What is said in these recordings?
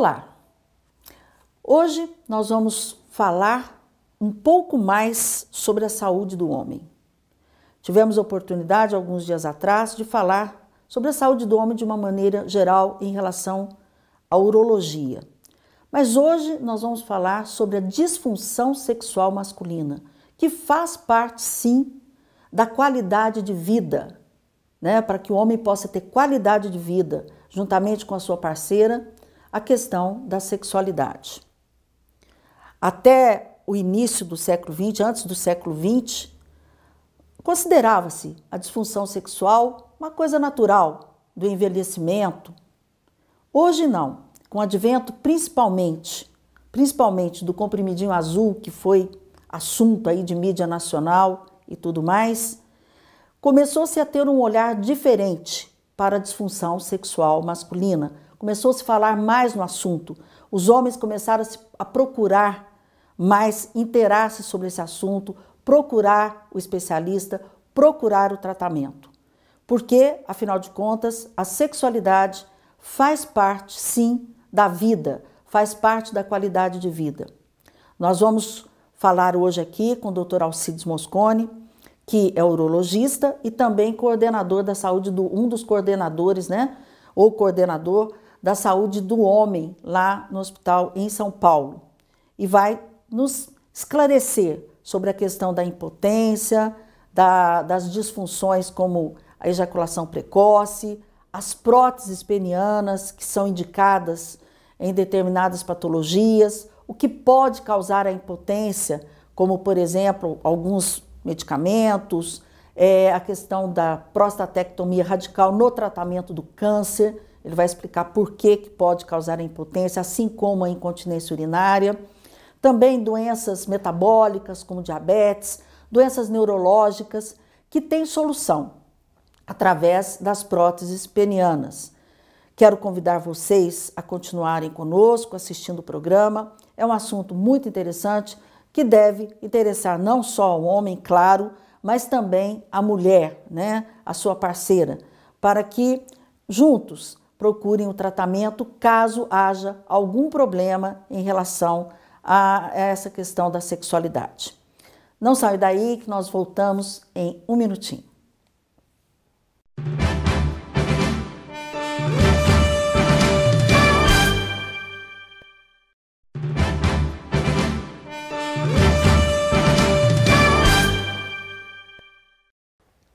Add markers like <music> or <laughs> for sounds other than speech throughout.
Olá! Hoje nós vamos falar um pouco mais sobre a saúde do homem. Tivemos a oportunidade, alguns dias atrás, de falar sobre a saúde do homem de uma maneira geral em relação à urologia. Mas hoje nós vamos falar sobre a disfunção sexual masculina, que faz parte, sim, da qualidade de vida, né? para que o homem possa ter qualidade de vida juntamente com a sua parceira a questão da sexualidade. Até o início do século XX, antes do século XX, considerava-se a disfunção sexual uma coisa natural do envelhecimento. Hoje não, com o advento principalmente, principalmente do comprimidinho azul que foi assunto aí de mídia nacional e tudo mais, começou-se a ter um olhar diferente para a disfunção sexual masculina, Começou a se falar mais no assunto. Os homens começaram a, se, a procurar mais, interar-se sobre esse assunto, procurar o especialista, procurar o tratamento. Porque, afinal de contas, a sexualidade faz parte, sim, da vida, faz parte da qualidade de vida. Nós vamos falar hoje aqui com o Dr. Alcides Moscone, que é urologista e também coordenador da saúde do um dos coordenadores, né? Ou coordenador da Saúde do Homem, lá no hospital em São Paulo, e vai nos esclarecer sobre a questão da impotência, da, das disfunções como a ejaculação precoce, as próteses penianas que são indicadas em determinadas patologias, o que pode causar a impotência, como por exemplo alguns medicamentos, é, a questão da prostatectomia radical no tratamento do câncer. Ele vai explicar por que, que pode causar impotência, assim como a incontinência urinária. Também doenças metabólicas, como diabetes, doenças neurológicas, que têm solução através das próteses penianas. Quero convidar vocês a continuarem conosco assistindo o programa. É um assunto muito interessante que deve interessar não só ao homem, claro, mas também à mulher, né, a sua parceira, para que juntos procurem o tratamento caso haja algum problema em relação a essa questão da sexualidade. Não sai daí que nós voltamos em um minutinho.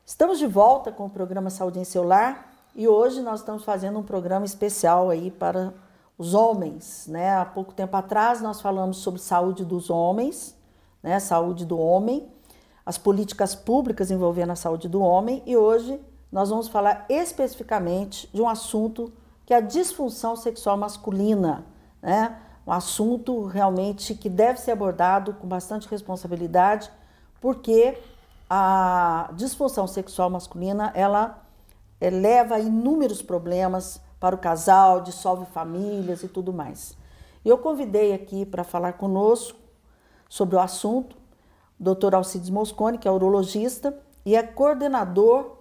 Estamos de volta com o programa Saúde em Celular. E hoje nós estamos fazendo um programa especial aí para os homens, né? Há pouco tempo atrás nós falamos sobre saúde dos homens, né? Saúde do homem, as políticas públicas envolvendo a saúde do homem e hoje nós vamos falar especificamente de um assunto que é a disfunção sexual masculina, né? Um assunto realmente que deve ser abordado com bastante responsabilidade, porque a disfunção sexual masculina, ela leva a inúmeros problemas para o casal, dissolve famílias e tudo mais. Eu convidei aqui para falar conosco sobre o assunto o Dr. Alcides Moscone, que é urologista e é coordenador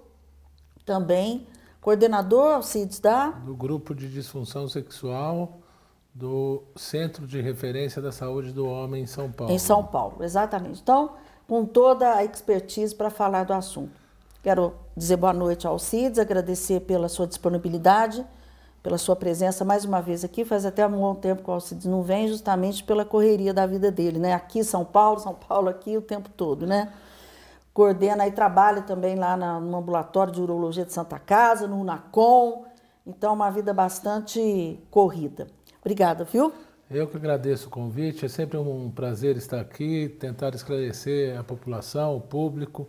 também, coordenador Alcides da do grupo de disfunção sexual do Centro de Referência da Saúde do Homem em São Paulo. Em São Paulo, exatamente. Então, com toda a expertise para falar do assunto. Quero dizer boa noite ao Cides, agradecer pela sua disponibilidade, pela sua presença mais uma vez aqui. Faz até um bom tempo que o Alcides não vem, justamente pela correria da vida dele, né? Aqui São Paulo, São Paulo aqui o tempo todo, né? Coordena e trabalha também lá na, no ambulatório de urologia de Santa Casa, no Unacom. Então, uma vida bastante corrida. Obrigada, viu? Eu que agradeço o convite. É sempre um prazer estar aqui, tentar esclarecer a população, o público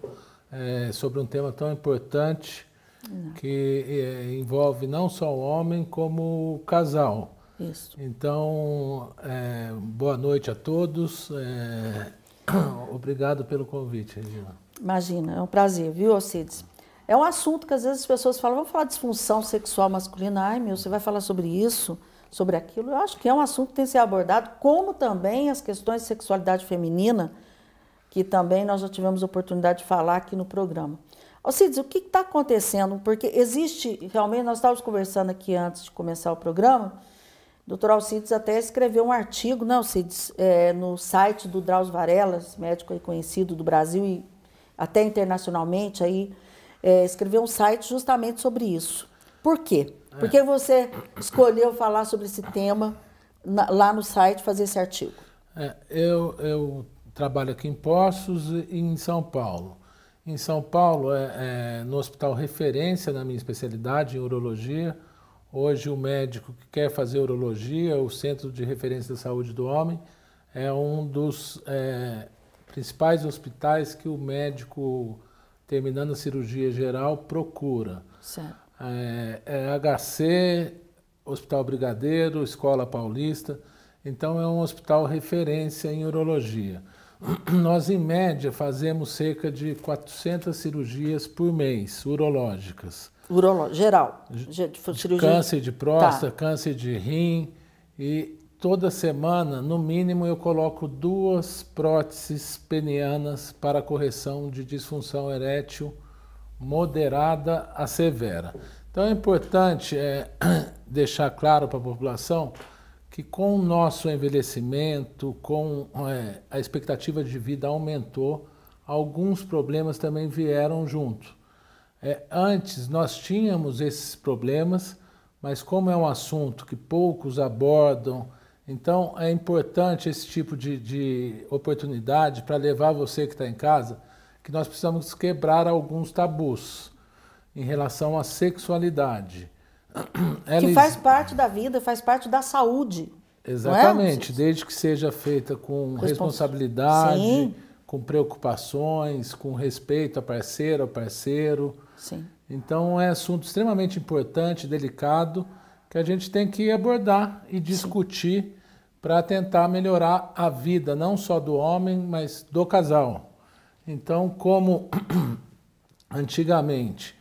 é, sobre um tema tão importante não. que é, envolve não só o homem como o casal. Isso. Então, é, boa noite a todos. <clears throat> obrigado pelo convite, Regina. Imagina, é um prazer, viu, Alcides? É um assunto que às vezes as pessoas falam, vamos falar de disfunção sexual masculina, ai meu, você vai falar sobre isso, sobre aquilo. Eu acho que é um assunto que tem que ser abordado, como também as questões de sexualidade feminina, que também nós já tivemos oportunidade de falar aqui no programa. Alcides, o que está acontecendo? Porque existe, realmente, nós estávamos conversando aqui antes de começar o programa, o doutor Alcides até escreveu um artigo, não? Né, Alcides, é, no site do Drauzio Varelas, médico reconhecido do Brasil e até internacionalmente, aí, é, escreveu um site justamente sobre isso. Por quê? É. Porque você escolheu falar sobre esse tema na, lá no site, fazer esse artigo? É, eu, eu trabalho aqui em Poços e em São Paulo. Em São Paulo, é, é, no hospital referência na minha especialidade em urologia. Hoje, o médico que quer fazer urologia, o Centro de Referência da Saúde do Homem, é um dos é, principais hospitais que o médico, terminando a cirurgia geral, procura. Certo. É, é HC, Hospital Brigadeiro, Escola Paulista. Então, é um hospital referência em urologia. <clears throat> Nós, em média, fazemos cerca de 400 cirurgias por mês, urológicas. Urológico, geral. cirurgia... Câncer de tá. próstata, tá. câncer de rim. E toda semana, no mínimo, eu coloco duas próteses penianas para correção de disfunção erétil moderada a severa. Então é importante é, <clears throat> deixar claro para a população que com o nosso envelhecimento, com é, a expectativa de vida aumentou, alguns problemas também vieram junto. É, antes nós tínhamos esses problemas, mas como é um assunto que poucos abordam, então é importante esse tipo de, de oportunidade para levar você que está em casa, que nós precisamos quebrar alguns tabus em relação à sexualidade. Ela <clears throat> que faz parte da vida, faz parte da saúde. É? Exatamente, é? desde que seja feita com responsabilidade, Sim. com preocupações, com respeito à parceira, ao parceiro. Sim. Então é assunto extremamente importante, delicado, que a gente tem que abordar e discutir para tentar melhorar a vida, não só do homem, mas do casal. Então, como <clears throat> antigamente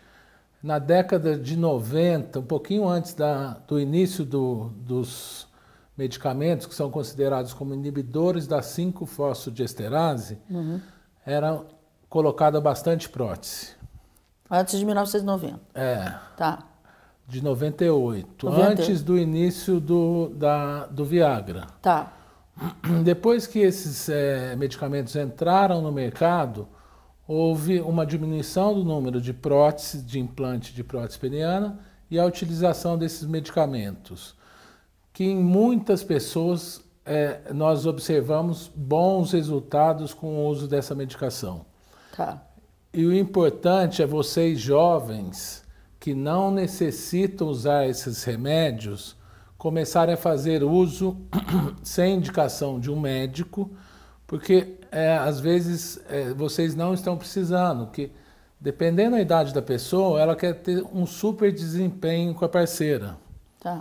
na década de 90, um pouquinho antes da, do início do, dos medicamentos que são considerados como inibidores da 5-fosfodiesterase, uhum. era colocada bastante prótese. Antes de 1990. É. Tá. De 98, 98. antes do início do, da, do Viagra. Tá. Depois que esses é, medicamentos entraram no mercado, houve uma diminuição do número de próteses, de implante de prótese peniana e a utilização desses medicamentos, que em muitas pessoas é, nós observamos bons resultados com o uso dessa medicação. Tá. E o importante é vocês jovens que não necessitam usar esses remédios começarem a fazer uso <clears throat> sem indicação de um médico porque é, às vezes é, vocês não estão precisando, que dependendo da idade da pessoa, ela quer ter um super desempenho com a parceira. Tá.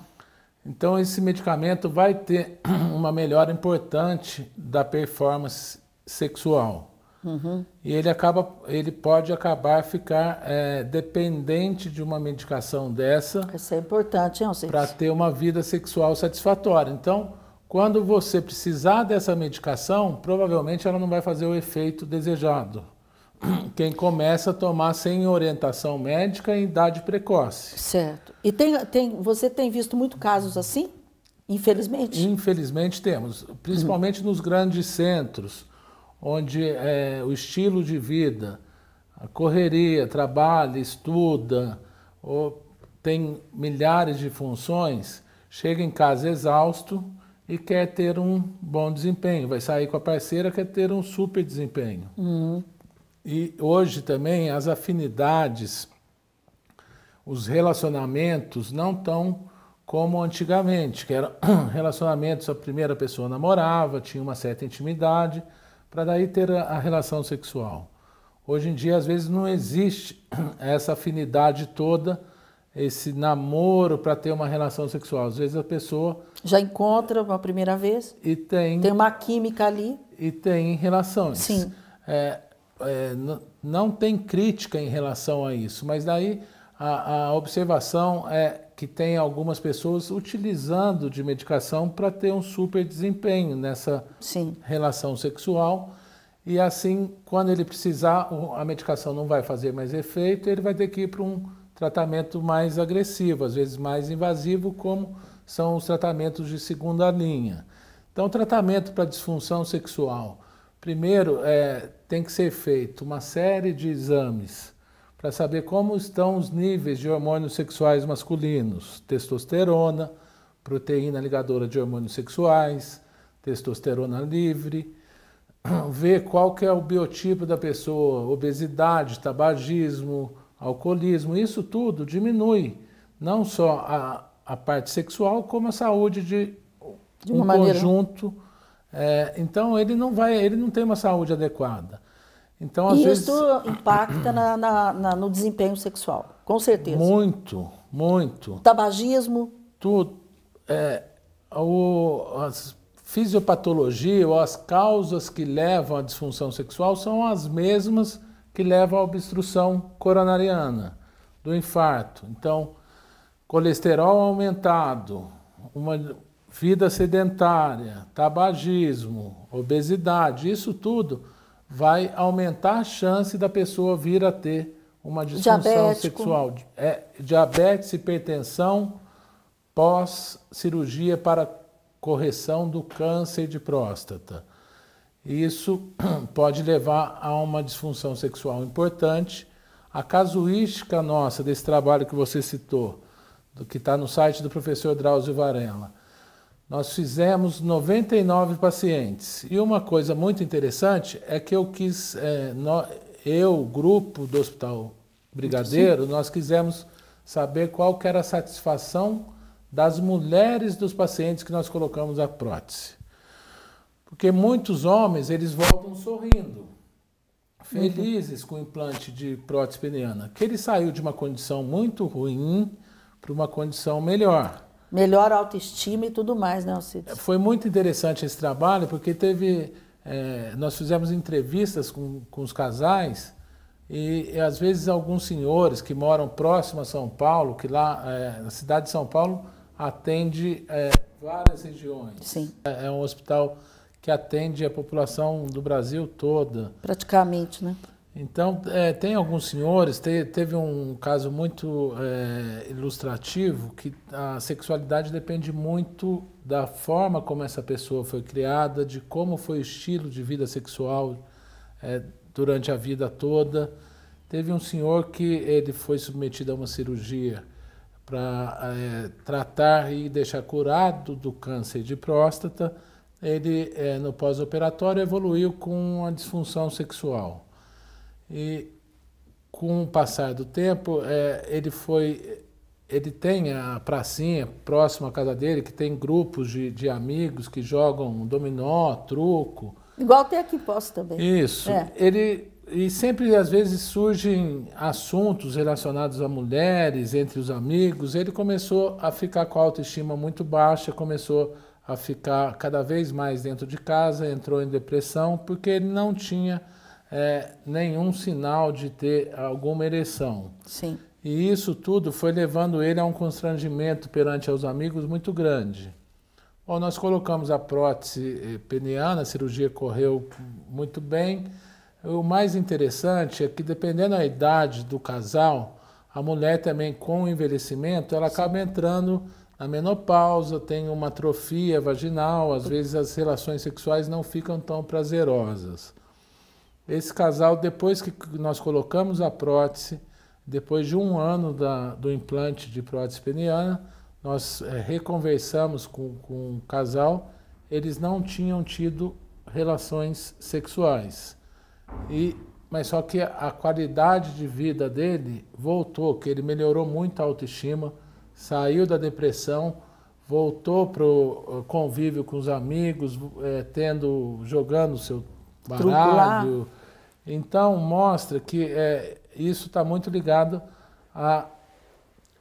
Então esse medicamento vai ter <clears throat> uma melhora importante da performance sexual. Uhum. E ele acaba, ele pode acabar ficar é, dependente de uma medicação dessa. Isso é importante, hein, Para ter uma vida sexual satisfatória. Então quando você precisar dessa medicação, provavelmente ela não vai fazer o efeito desejado. <clears throat> Quem começa a tomar sem orientação médica em idade precoce. Certo. E tem, tem, você tem visto muito casos assim? Infelizmente? Infelizmente temos, principalmente uhum. nos grandes centros, onde é, o estilo de vida, a correria, trabalha, estuda, tem milhares de funções, chega em casa exausto, e quer ter um bom desempenho. Vai sair com a parceira, quer ter um super desempenho. Uhum. E hoje também as afinidades, os relacionamentos não estão como antigamente, que eram <clears throat> relacionamentos, a primeira pessoa namorava, tinha uma certa intimidade, para daí ter a, relação sexual. Hoje em dia, às vezes, não existe <clears throat> essa afinidade toda esse namoro para ter uma relação sexual. Às vezes a pessoa já encontra uma primeira vez e tem tem uma química ali e tem relações. Sim. É, é, não tem crítica em relação a isso, mas daí a, a observação é que tem algumas pessoas utilizando de medicação para ter um super desempenho nessa Sim. relação sexual. E assim, quando ele precisar, a medicação não vai fazer mais efeito, ele vai ter que ir para um tratamento mais agressivo, às vezes mais invasivo, como são os tratamentos de segunda linha. Então, tratamento para disfunção sexual. Primeiro, é, tem que ser feito uma série de exames para saber como estão os níveis de hormônios sexuais masculinos, testosterona, proteína ligadora de hormônios sexuais, testosterona livre, ver qual que é o biotipo da pessoa, obesidade, tabagismo, alcoolismo, isso tudo diminui não só a, a parte sexual, como a saúde de, de um maneira. conjunto. É, então ele não vai, ele não tem uma saúde adequada. Então, às e vezes... isso impacta na, na, na, no desempenho sexual, com certeza. Muito, muito. Tabagismo. Tudo. É, o, as fisiopatologia ou as causas que levam à disfunção sexual são as mesmas que leva à obstrução coronariana, do infarto. Então, colesterol aumentado, uma vida sedentária, tabagismo, obesidade, isso tudo vai aumentar a chance da pessoa vir a ter uma disfunção Diabético. sexual. É, diabetes, hipertensão, pós-cirurgia para correção do câncer de próstata. Isso <clears throat> pode levar a uma disfunção sexual importante. A casuística nossa desse trabalho que você citou, do que está no site do professor Drauzio Varela, nós fizemos 99 pacientes. E uma coisa muito interessante é que eu quis, é, no, eu, grupo do Hospital Brigadeiro, Sim. nós quisemos saber qual era a satisfação das mulheres dos pacientes que nós colocamos a prótese. Porque muitos homens, eles voltam sorrindo, felizes uhum. com o implante de prótese peniana, que ele saiu de uma condição muito ruim para uma condição melhor. Melhor autoestima e tudo mais, né, Alcides? É, foi muito interessante esse trabalho, porque teve... É, nós fizemos entrevistas com, com os casais e, e, às vezes, alguns senhores que moram próximo a São Paulo, que lá, é, na cidade de São Paulo, atende é, várias regiões. Sim. é, é um hospital que atende a população do Brasil toda. Praticamente, né? Então, é, tem alguns senhores, te, teve um caso muito é, ilustrativo, que a sexualidade depende muito da forma como essa pessoa foi criada, de como foi o estilo de vida sexual é, durante a vida toda. Teve um senhor que ele foi submetido a uma cirurgia para é, tratar e deixar curado do câncer de próstata, ele é, no pós-operatório evoluiu com a disfunção sexual. E com o passar do tempo, é, ele foi. Ele tem a pracinha próxima à casa dele, que tem grupos de, de amigos que jogam dominó, truco. Igual tem aqui posto também. Isso. É. Ele, e sempre, às vezes, surgem assuntos relacionados a mulheres, entre os amigos. Ele começou a ficar com a autoestima muito baixa, começou a ficar cada vez mais dentro de casa, entrou em depressão porque ele não tinha é, nenhum sinal de ter alguma ereção. Sim. E isso tudo foi levando ele a um constrangimento perante aos amigos muito grande. Bom, nós colocamos a prótese eh, peniana, a cirurgia correu muito bem. O mais interessante é que, dependendo da idade do casal, a mulher também, com o envelhecimento, ela acaba entrando a menopausa, tem uma atrofia vaginal, às vezes as relações sexuais não ficam tão prazerosas. Esse casal, depois que nós colocamos a prótese, depois de um ano da, do implante de prótese peniana, nós é, reconversamos com, com o casal, eles não tinham tido relações sexuais. E, mas só que a qualidade de vida dele voltou, que ele melhorou muito a autoestima, saiu da depressão, voltou para o eh, convívio com os amigos, é, tendo jogando o seu baralho. Então mostra que é, isso está muito ligado a,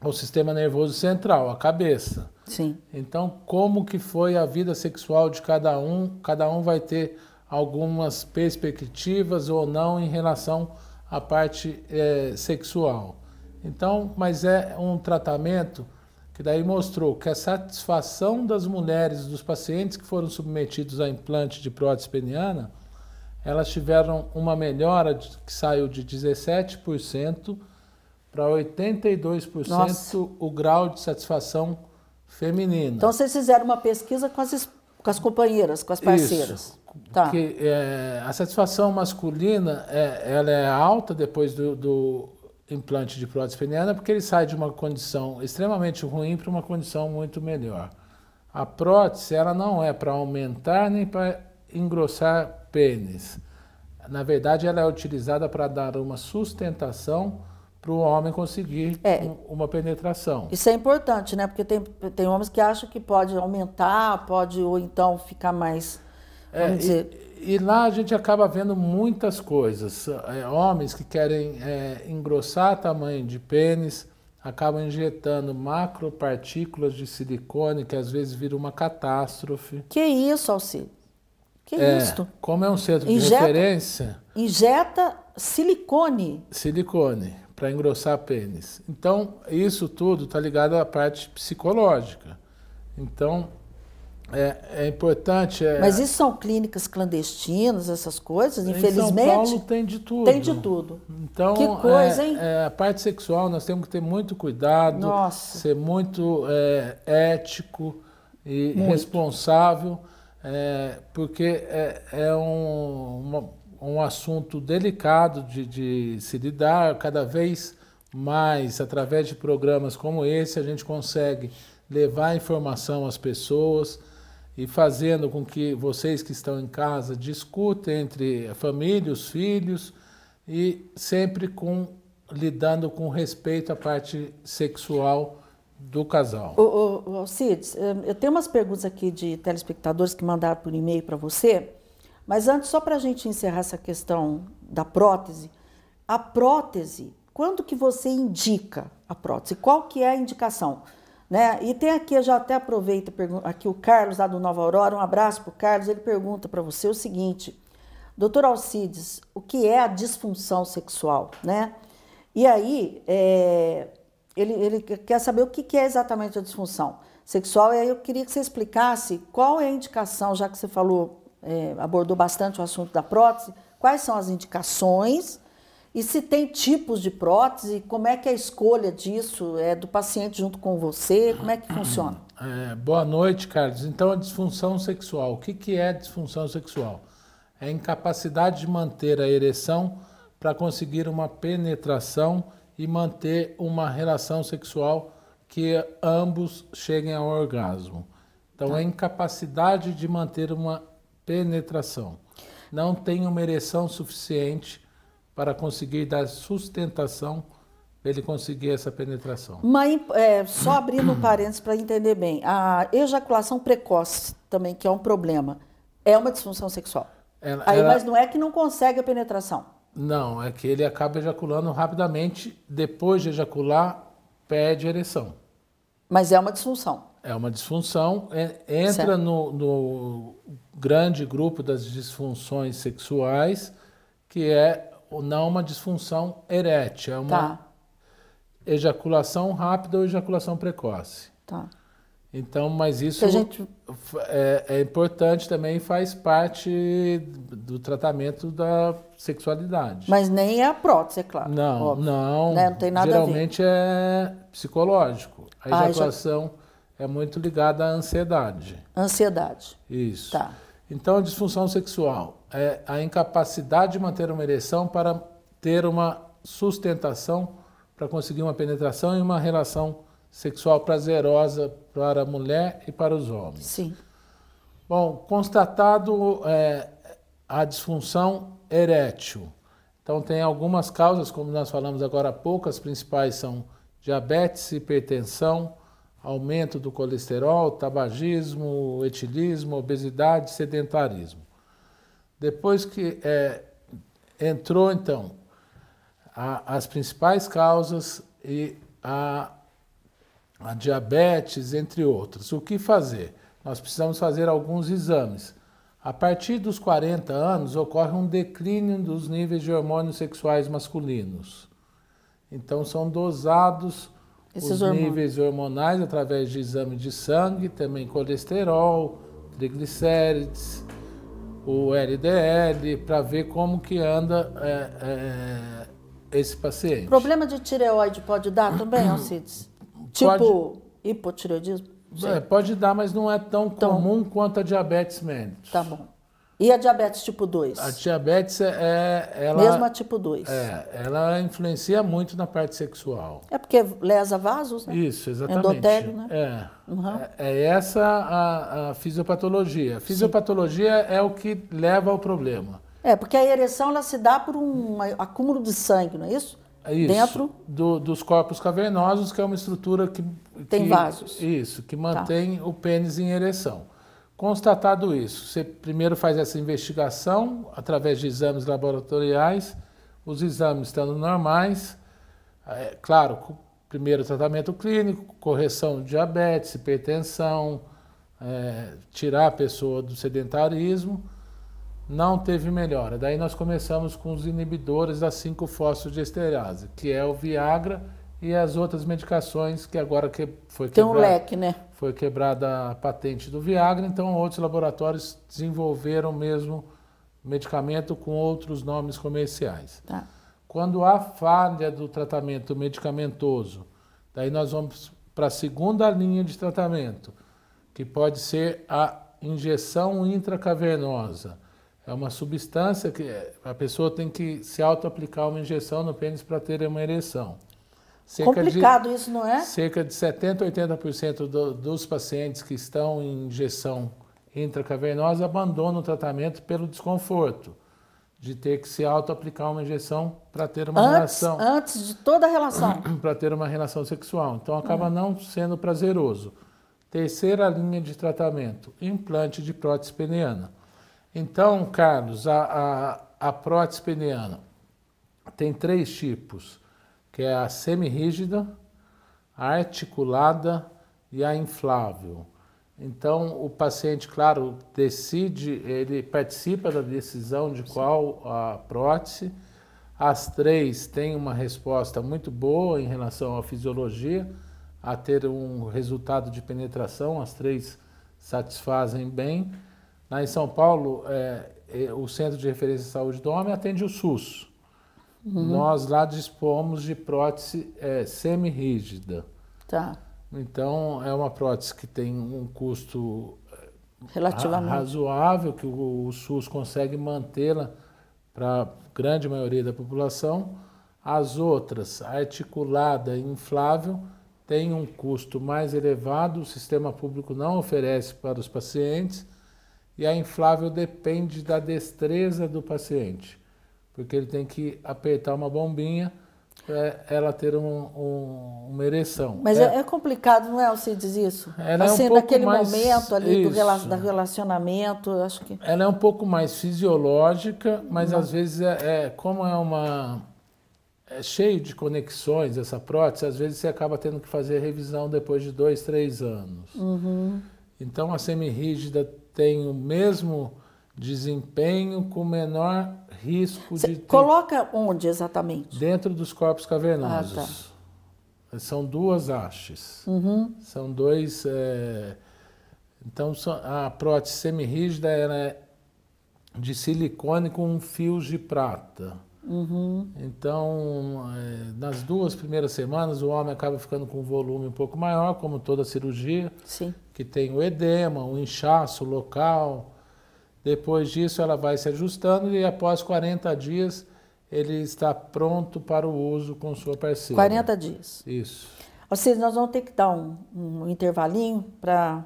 ao sistema nervoso central, a cabeça. Sim. Então como que foi a vida sexual de cada um? Cada um vai ter algumas perspectivas ou não em relação à parte é, sexual. Então, mas é um tratamento que daí mostrou que a satisfação das mulheres, dos pacientes que foram submetidos a implante de prótese peniana, elas tiveram uma melhora de, que saiu de 17% para 82% Nossa. o grau de satisfação feminina. Então vocês fizeram uma pesquisa com as, com as companheiras, com as parceiras. Isso. Tá. Porque, é, a satisfação masculina é, ela é alta depois do, do implante de prótese peniana porque ele sai de uma condição extremamente ruim para uma condição muito melhor. A prótese ela não é para aumentar nem para engrossar pênis. Na verdade, ela é utilizada para dar uma sustentação para o homem conseguir é, uma penetração. Isso é importante, né? Porque tem, tem homens que acham que pode aumentar, pode ou então ficar mais. É, dizer... E, e lá a gente acaba vendo muitas coisas. É, homens que querem é, engrossar tamanho de pênis acabam injetando macropartículas de silicone que às vezes vira uma catástrofe. Que isso, Alcide? Que é, isso? Como é um centro injeta, de referência. Injeta silicone. Silicone, para engrossar pênis. Então, isso tudo está ligado à parte psicológica. Então, é, é, importante. É... Mas isso são clínicas clandestinas, essas coisas, em infelizmente. São Paulo tem de tudo. Tem de né? tudo. Então, que coisa, é, hein? É, a parte sexual nós temos que ter muito cuidado, Nossa. ser muito é, ético e muito. responsável, é, porque é, um, uma, um assunto delicado de, de se lidar cada vez mais através de programas como esse a gente consegue levar informação às pessoas e fazendo com que vocês que estão em casa discutam entre a família, os filhos e sempre com lidando com respeito à parte sexual do casal. O, o, Alcides, hum, eu tenho umas perguntas aqui de telespectadores que mandaram por e-mail para você, mas antes, só para a gente encerrar essa questão da prótese, a prótese, quando que você indica a prótese? Qual que é a indicação? Né? E tem aqui, eu já até aproveito, aqui o Carlos, lá do Nova Aurora, um abraço para o Carlos, ele pergunta para você o seguinte, doutor Alcides, o que é a disfunção sexual? Né? E aí, é, ele, ele, quer saber o que é exatamente a disfunção sexual, e aí eu queria que você explicasse qual é a indicação, já que você falou, é, abordou bastante o assunto da prótese, quais são as indicações e se tem tipos de prótese, como é que é a escolha disso? É do paciente junto com você? Como é que ah, funciona? <clears throat> É, boa noite, Carlos. Então, a disfunção sexual. O que, que é disfunção sexual? É a incapacidade de manter a ereção para conseguir uma penetração e manter uma relação sexual que ambos cheguem ao orgasmo. Então, tá. é a incapacidade de manter uma penetração. Não tem uma ereção suficiente para conseguir dar sustentação ele conseguir essa penetração. Mãe, é, só abrindo um parênteses para entender bem, a ejaculação precoce também, que é um problema, é uma disfunção sexual. Ela, Aí, ela... Mas não é que não consegue a penetração. Não, é que ele acaba ejaculando rapidamente, depois de ejacular, perde ereção. Mas é uma disfunção. É uma disfunção, é, entra no, no grande grupo das disfunções sexuais, que é não é uma disfunção erétil, é uma tá. ejaculação rápida ou ejaculação precoce. Tá. Então, mas isso gente... é, é, importante também faz parte do tratamento da sexualidade. Mas nem é a prótese, é claro. Não, óbvio. não. Né? Não tem nada Geralmente a ver. é psicológico. A ah, ejaculação ah, é muito ligada à ansiedade. Ansiedade. Isso. Tá. Então, a disfunção sexual é a incapacidade de manter uma ereção para ter uma sustentação, para conseguir uma penetração e uma relação sexual prazerosa para a mulher e para os homens. Sim. Bom, constatado é, a disfunção erétil. Então, tem algumas causas, como nós falamos agora há pouco, as principais são diabetes, hipertensão, aumento do colesterol, tabagismo, etilismo, obesidade, sedentarismo. Depois que é, entrou, então, a, as principais causas e a, a diabetes, entre outras. O que fazer? Nós precisamos fazer alguns exames. A partir dos 40 anos, ocorre um declínio dos níveis de hormônios sexuais masculinos. Então, são dosados esses os hormônios. níveis hormonais através de exame de sangue, também colesterol, triglicérides, o LDL, para ver como que anda é, é, esse paciente. Problema de tireoide pode dar também, Alcides? Pode... Tipo hipotireoidismo? É, pode dar, mas não é tão comum quanto a diabetes mellitus. Tá bom. E a diabetes tipo 2? A diabetes é, é. Ela, Mesmo a tipo 2. É, ela influencia muito na parte sexual. É porque lesa vasos, né? Isso, exatamente. Endotélio, né? É. Uhum. É, é, essa a, a fisiopatologia. A fisiopatologia Sim. é o que leva ao problema. É, porque a ereção ela se dá por um acúmulo de sangue, não é isso? É isso, dentro do, dos corpos cavernosos, que é uma estrutura que. Tem que, vasos. Isso, que tá. mantém tá. o pênis em ereção. Constatado isso, você primeiro faz essa investigação através de exames laboratoriais, os exames estando normais, é, claro, primeiro tratamento clínico, correção de diabetes, hipertensão, é, tirar a pessoa do sedentarismo, não teve melhora. Daí nós começamos com os inibidores da 5-fosfodiesterase, que é o Viagra e as outras medicações que agora que foi Tem quebrada, um leque, né? Foi quebrada a patente do Viagra, então outros laboratórios desenvolveram mesmo medicamento com outros nomes comerciais. Tá. Quando há falha do tratamento medicamentoso, daí nós vamos para a segunda linha de tratamento, que pode ser a injeção intracavernosa. É uma substância que a pessoa tem que se auto-aplicar uma injeção no pênis para ter uma ereção. Cerca Complicado de, isso, não é? Cerca de 70%, 80% do, dos pacientes que estão em injeção intracavernosa abandonam o tratamento pelo desconforto de ter que se auto-aplicar uma injeção para ter uma antes, relação. Antes de toda a relação. <clears throat> para ter uma relação sexual. Então acaba hum. não sendo prazeroso. Terceira linha de tratamento: implante de prótese peniana. Então, Carlos, a, a, a prótese peniana tem três tipos que é a semirrígida, a articulada e a inflável. Então, o paciente, claro, decide, ele participa da decisão de qual a prótese. As três têm uma resposta muito boa em relação à fisiologia, a ter um resultado de penetração, as três satisfazem bem. Lá em São Paulo, é, é o Centro de Referência de Saúde do Homem atende o SUS. Uhum. Nós lá dispomos de prótese é, semi-rígida. Tá. Então, é uma prótese que tem um custo é, Relativamente. razoável, que o, o SUS consegue mantê-la para a grande maioria da população. As outras, articulada e inflável, tem um custo mais elevado, o sistema público não oferece para os pacientes, e a inflável depende da destreza do paciente porque ele tem que apertar uma bombinha para ela ter um, um, uma ereção. Mas é, é, é complicado, não é, Alcides, isso? Ela assim, é um assim, naquele mais, momento ali do rela relacionamento, eu acho que... Ela é um pouco mais fisiológica, mas não. às vezes, é, é, como é uma... É cheio de conexões essa prótese, às vezes você acaba tendo que fazer revisão depois de dois, três anos. Uhum. Então, a semirrígida tem o mesmo Desempenho com menor risco Cê de. Coloca onde exatamente? Dentro dos corpos cavernosos. Ah, tá. São duas hastes. Uhum. São dois. É... Então, a prótese semirrígida era é de silicone com fios de prata. Uhum. Então, é, nas duas primeiras semanas, o homem acaba ficando com um volume um pouco maior, como toda cirurgia, Sim. que tem o edema, o inchaço local, depois disso, ela vai se ajustando e após 40 dias ele está pronto para o uso com sua parceira. 40 dias. Isso. Ou seja, nós vamos ter que dar um, um intervalinho para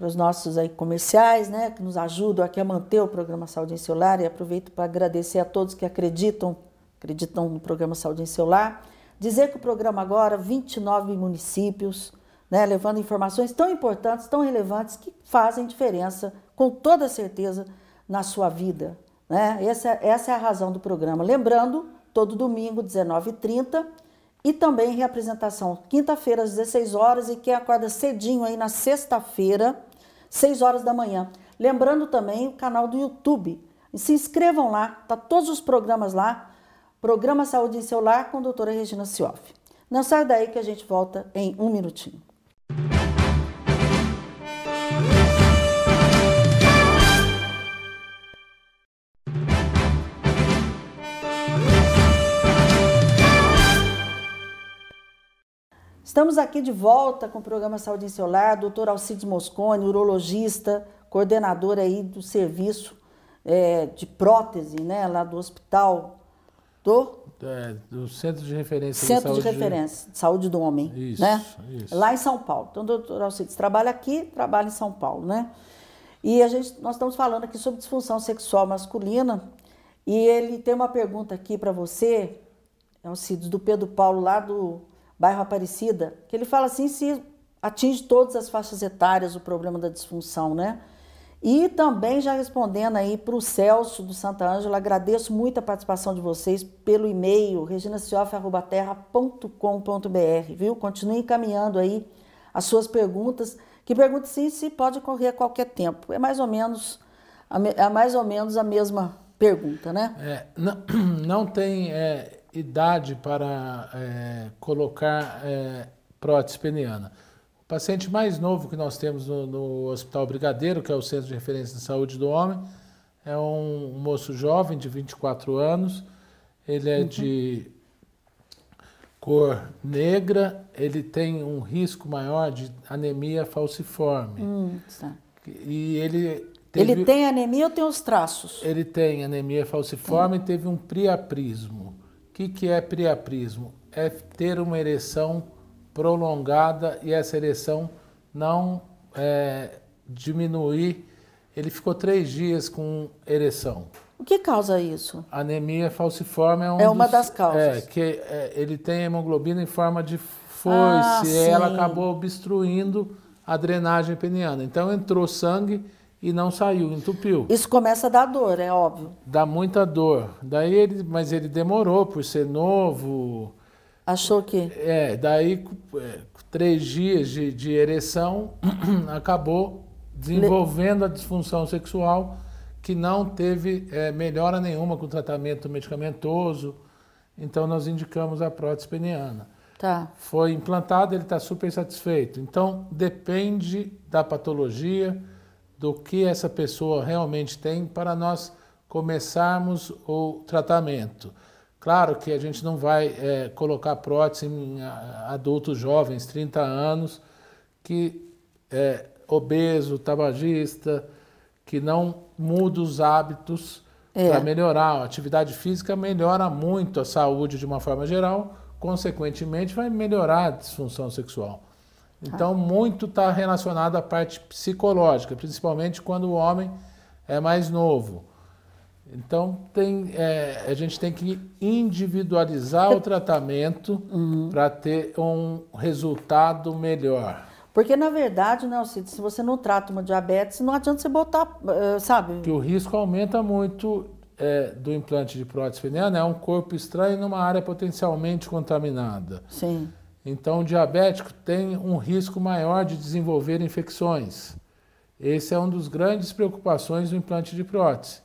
os nossos aí comerciais, né, que nos ajudam aqui a manter o programa Saúde em Celular e aproveito para agradecer a todos que acreditam, acreditam no programa Saúde em Celular. Dizer que o programa agora 29 municípios, né, levando informações tão importantes, tão relevantes que fazem diferença com toda certeza na sua vida. Né? Essa, essa é a razão do programa. Lembrando, todo domingo, 19h30, e também reapresentação quinta-feira, às 16 horas, e quem acorda cedinho aí na sexta-feira, 6 horas da manhã. Lembrando também o canal do YouTube. Se inscrevam lá, tá todos os programas lá. Programa Saúde em Seu Lar com a doutora Regina Cioff. Não sai daí que a gente volta em um minutinho. Estamos aqui de volta com o programa Saúde em Seu Lar, doutor Alcides Moscone, urologista, coordenador aí do serviço é, de prótese, né, lá do hospital do... É, do Centro de Referência Centro de, saúde de Referência de Saúde do Homem, isso, né? Isso. Lá em São Paulo. Então, doutor Alcides trabalha aqui, trabalha em São Paulo, né? E a gente, nós estamos falando aqui sobre disfunção sexual masculina e ele tem uma pergunta aqui para você, é Alcides, do Pedro Paulo, lá do bairro Aparecida, que ele fala assim se atinge todas as faixas etárias o problema da disfunção, né? E também já respondendo aí para o Celso do Santa Ângela, agradeço muito a participação de vocês pelo e-mail reginacioff.com.br, viu? Continue encaminhando aí as suas perguntas, que pergunta sim se pode ocorrer a qualquer tempo. É mais ou menos é mais ou menos a mesma pergunta, né? É, não, <clears throat> não tem é, idade para é, colocar é, prótese peniana. O paciente mais novo que nós temos no, no, Hospital Brigadeiro, que é o Centro de Referência de Saúde do Homem, é um moço jovem de 24 anos. Ele é uhum. de cor negra, ele tem um risco maior de anemia falciforme. Hum, tá. E ele Teve, ele tem anemia ou tem os traços? Ele tem anemia falciforme hum. e teve um priaprismo. O que, que é priaprismo? É ter uma ereção prolongada e essa ereção não é, diminuir. Ele ficou três dias com ereção. O que causa isso? Anemia falciforme é, um é uma dos, das causas. É, que é, ele tem hemoglobina em forma de foice ah, e ela acabou obstruindo a drenagem peniana. Então entrou sangue e não saiu, entupiu. Isso começa a dar dor, é óbvio. Dá muita dor. Daí ele, mas ele demorou por ser novo. Achou que? É, daí é, três dias de, de ereção <clears throat> acabou desenvolvendo a disfunção sexual que não teve é, melhora nenhuma com o tratamento medicamentoso. Então nós indicamos a prótese peniana. Tá. Foi implantado, ele está super satisfeito. Então depende da patologia do que essa pessoa realmente tem para nós começarmos o tratamento. Claro que a gente não vai é, colocar prótese em adultos jovens, 30 anos, que é obeso, tabagista, que não muda os hábitos é. para melhorar. A atividade física melhora muito a saúde de uma forma geral, consequentemente vai melhorar a disfunção sexual. Então, muito está relacionado à parte psicológica, principalmente quando o homem é mais novo. Então, tem, é, a gente tem que individualizar o tratamento uhum. para ter um resultado melhor. Porque, na verdade, né, se você não trata uma diabetes, não adianta você botar, eh, sabe? Que o risco aumenta muito é, do implante de prótese peniana, é um corpo estranho numa área potencialmente contaminada. Sim. Então, o diabético tem um risco maior de desenvolver infecções. Esse é um dos grandes preocupações do implante de prótese,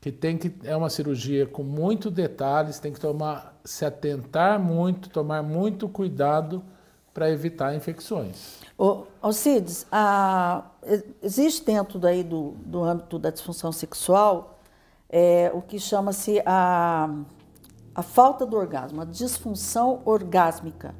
que tem que é uma cirurgia com muitos detalhes, tem que tomar, se atentar muito, tomar muito cuidado para evitar infecções. Ô, Alcides, a, existe dentro daí do, do âmbito da disfunção sexual é, o que chama-se a a falta do orgasmo, a disfunção orgásmica.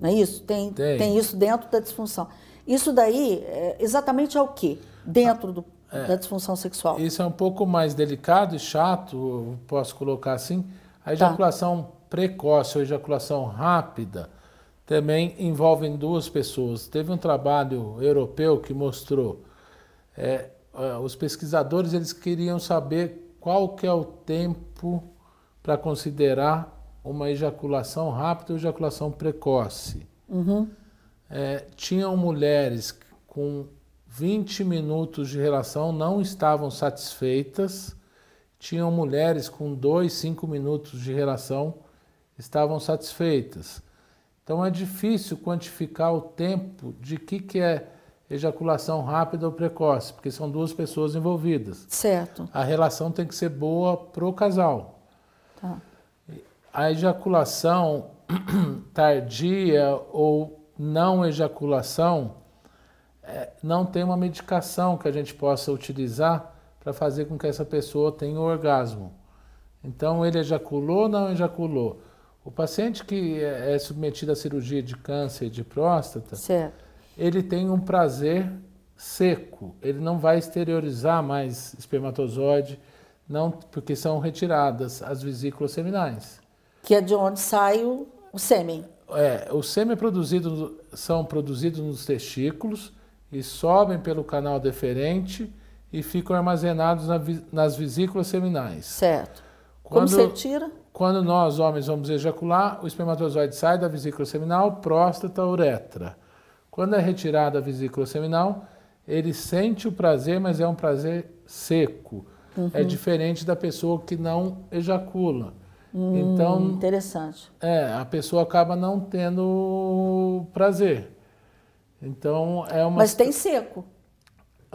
Não é isso? Tem, tem. tem isso dentro da disfunção. Isso daí é exatamente é o que? Dentro do, é, da disfunção sexual. Isso é um pouco mais delicado e chato, posso colocar assim. A tá. ejaculação tá. precoce ou ejaculação rápida também envolvem duas pessoas. Teve um trabalho europeu que mostrou é, é os pesquisadores eles queriam saber qual que é o tempo para considerar uma ejaculação rápida ou ejaculação precoce. Uhum. É, tinham mulheres com 20 minutos de relação não estavam satisfeitas, tinham mulheres com 2, 5 minutos de relação estavam satisfeitas. Então é difícil quantificar o tempo de que, que é ejaculação rápida ou precoce, porque são duas pessoas envolvidas. Certo. A relação tem que ser boa para o casal. Tá. A ejaculação <clears throat> tardia ou não ejaculação é, não tem uma medicação que a gente possa utilizar para fazer com que essa pessoa tenha um orgasmo. Então, ele ejaculou ou não ejaculou? O paciente que é, é submetido à cirurgia de câncer de próstata, certo. ele tem um prazer seco, ele não vai exteriorizar mais espermatozoide, não porque são retiradas as vesículas seminais. Que é de onde sai o, o sêmen. É, o sêmen é produzido são produzidos nos testículos e sobem pelo canal deferente e ficam armazenados na, nas vesículas seminais. Certo. Quando, Como você tira? Quando nós, homens, vamos ejacular, o espermatozoide sai da vesícula seminal, próstata, uretra. Quando é retirada a vesícula seminal, ele sente o prazer, mas é um prazer seco. Uhum. É diferente da pessoa que não ejacula. Hum, então, interessante. É, a pessoa acaba não tendo prazer. Então é uma. Mas tem seco.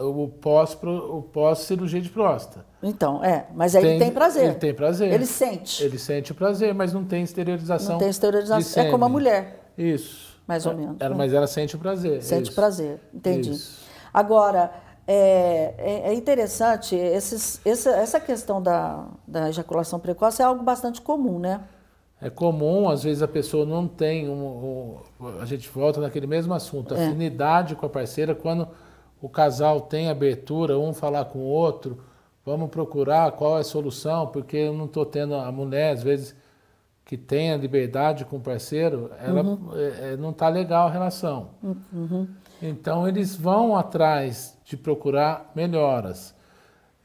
O pós, o pós cirurgia de próstata. Então, é, mas aí tem, ele tem prazer. Ele tem prazer. Ele sente. Ele sente o prazer, mas não tem esterilização. Não tem esterilização. É como a mulher. Isso. Mais ou menos. Ela, né? Mas ela sente o prazer. Sente prazer, entendi. Isso. Agora, é, é, é interessante, esses, essa, essa questão da, da ejaculação precoce é algo bastante comum, né? É comum, às vezes a pessoa não tem um, um, a gente volta naquele mesmo assunto, é. afinidade com a parceira, quando o casal tem abertura, um falar com o outro, vamos procurar qual é a solução, porque eu não estou tendo a mulher, às vezes, que tem a liberdade com o parceiro, ela uhum. é, é não está legal a relação. Uhum. Então eles vão atrás de procurar melhoras.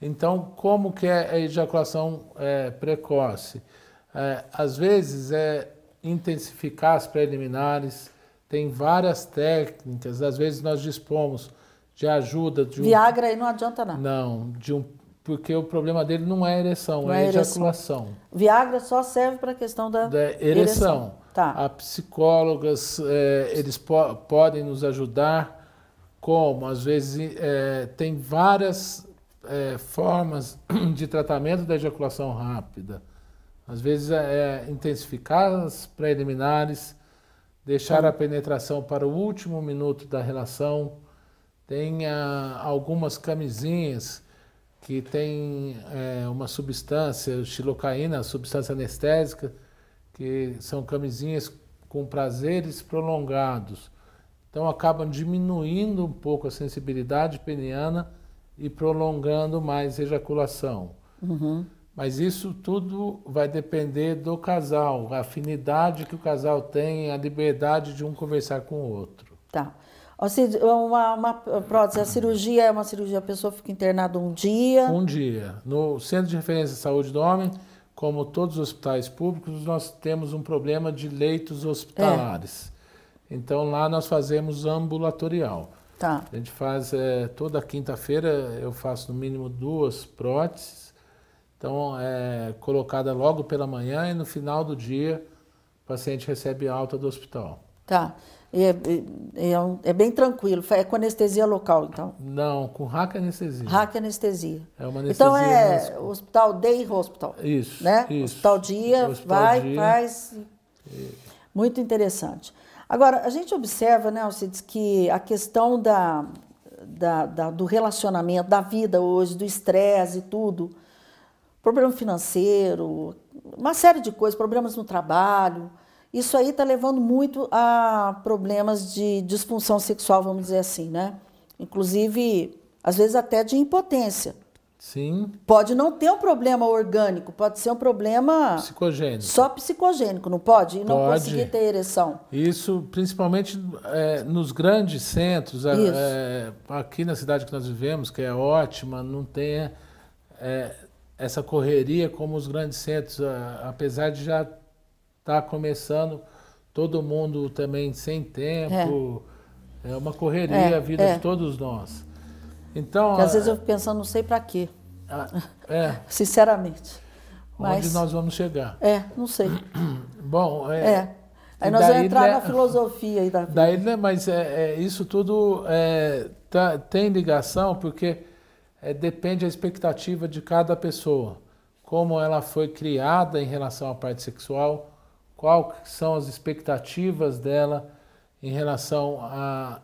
Então, como que é a ejaculação é, precoce? É, às vezes é intensificar as preliminares, tem várias técnicas, às vezes nós dispomos de ajuda de um... Viagra aí não adianta nada. Não, de um, porque o problema dele não é ereção, não é, é ejaculação. Viagra só serve para a questão da, da ereção. ereção. Tá. A psicólogas, é, eles po podem nos ajudar como às vezes é, tem várias é, formas <clears throat> de tratamento da ejaculação rápida. Às vezes é, é intensificar as preliminares, deixar a penetração para o último minuto da relação. Tem a, ah, algumas camisinhas que tem é, uma substância, xilocaína, substância anestésica, que são camisinhas com prazeres prolongados. Então acabam diminuindo um pouco a sensibilidade peniana e prolongando mais a ejaculação. Uhum. Mas isso tudo vai depender do casal, a afinidade que o casal tem, a liberdade de um conversar com o outro. Tá. É uma, uma prótese, a cirurgia é uma cirurgia, a pessoa fica internada um dia? Um dia. No Centro de Referência de Saúde do Homem, como todos os hospitais públicos, nós temos um problema de leitos hospitalares. É. Então lá nós fazemos ambulatorial. Tá. A gente faz é, toda quinta-feira, eu faço no mínimo duas próteses. Então é colocada logo pela manhã e no final do dia o paciente recebe alta do hospital. Tá. E é, é, é, bem tranquilo, é com anestesia local, então? Não, com raca anestesia. Raca anestesia. É uma então, anestesia. Então é hospital day hospital. Isso. Né? Isso. Hospital dia, hospital vai, dia. faz. E... Muito interessante. Agora, a gente observa, né, Alcides, que a questão da, da, da, do relacionamento, da vida hoje, do estresse e tudo, problema financeiro, uma série de coisas, problemas no trabalho, isso aí está levando muito a problemas de disfunção sexual, vamos dizer assim, né? Inclusive, às vezes até de impotência. Sim. Pode não ter um problema orgânico, pode ser um problema. Psicogênico. Só psicogênico, não pode? E não pode. conseguir ter ereção. Isso, principalmente é, nos grandes centros, é, é aqui na cidade que nós vivemos, que é ótima, não tem é, essa correria como os grandes centros, é, apesar de já estar tá começando, todo mundo também sem tempo. É, é uma correria a vida de todos nós. Então, às vezes eu fico pensando, não sei para quê. Ah, é. Sinceramente. Mas, Onde nós vamos chegar? É, não sei. <clears throat> Bom, é. é. Aí nós vamos entrar é na filosofia aí da vida. Daí, né, mas é, é, isso tudo é, tá, tem ligação, porque é, depende da expectativa de cada pessoa. Como ela foi criada em relação à parte sexual, quais são as expectativas dela em relação a,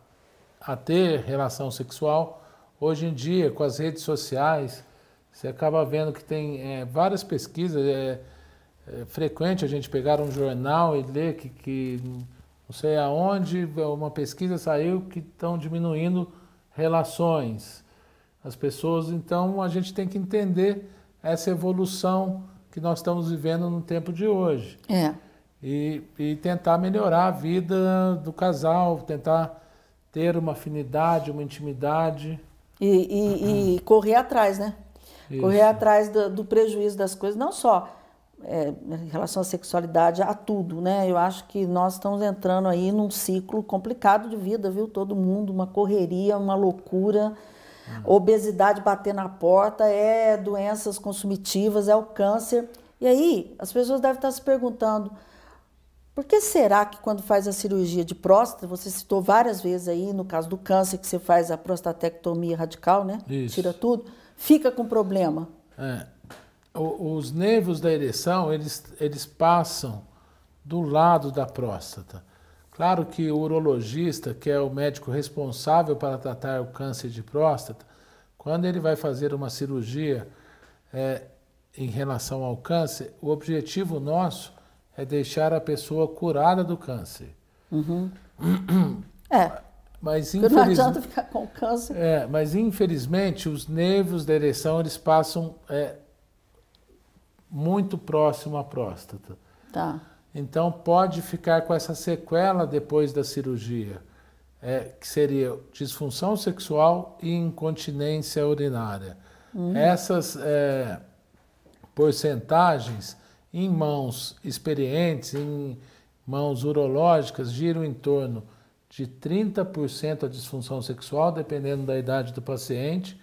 a ter relação sexual. Hoje em dia, com as redes sociais, você acaba vendo que tem é, várias pesquisas, é, é, frequente a gente pegar um jornal e ler que, que não sei aonde uma pesquisa saiu que estão diminuindo relações. As pessoas, então, a gente tem que entender essa evolução que nós estamos vivendo no tempo de hoje. É. E, e tentar melhorar a vida do casal, tentar ter uma afinidade, uma intimidade. E, e, uhum. e correr atrás, né? Isso. Correr atrás do, do, prejuízo das coisas, não só é, em relação à sexualidade, a tudo, né? Eu acho que nós estamos entrando aí num ciclo complicado de vida, viu? Todo mundo, uma correria, uma loucura. Hum. Obesidade bater na porta, é doenças consumitivas, é o câncer. E aí, as pessoas devem estar se perguntando, por que será que quando faz a cirurgia de próstata, você citou várias vezes aí, no caso do câncer, que você faz a prostatectomia radical, né? Isso. Tira tudo fica com problema. É. O, os nervos da ereção, eles, eles passam do lado da próstata. Claro que o urologista, que é o médico responsável para tratar o câncer de próstata, quando ele vai fazer uma cirurgia é, em relação ao câncer, o objetivo nosso é deixar a pessoa curada do câncer. Uhum. <clears throat> É. Mas infeliz... não ficar com câncer. É, mas infelizmente os nervos da ereção eles passam é, muito próximo à próstata. Tá. Então pode ficar com essa sequela depois da cirurgia, é, que seria disfunção sexual e incontinência urinária. Hum. Essas é, porcentagens em mãos experientes, em mãos urológicas, giram em torno de 30% a disfunção sexual, dependendo da idade do paciente,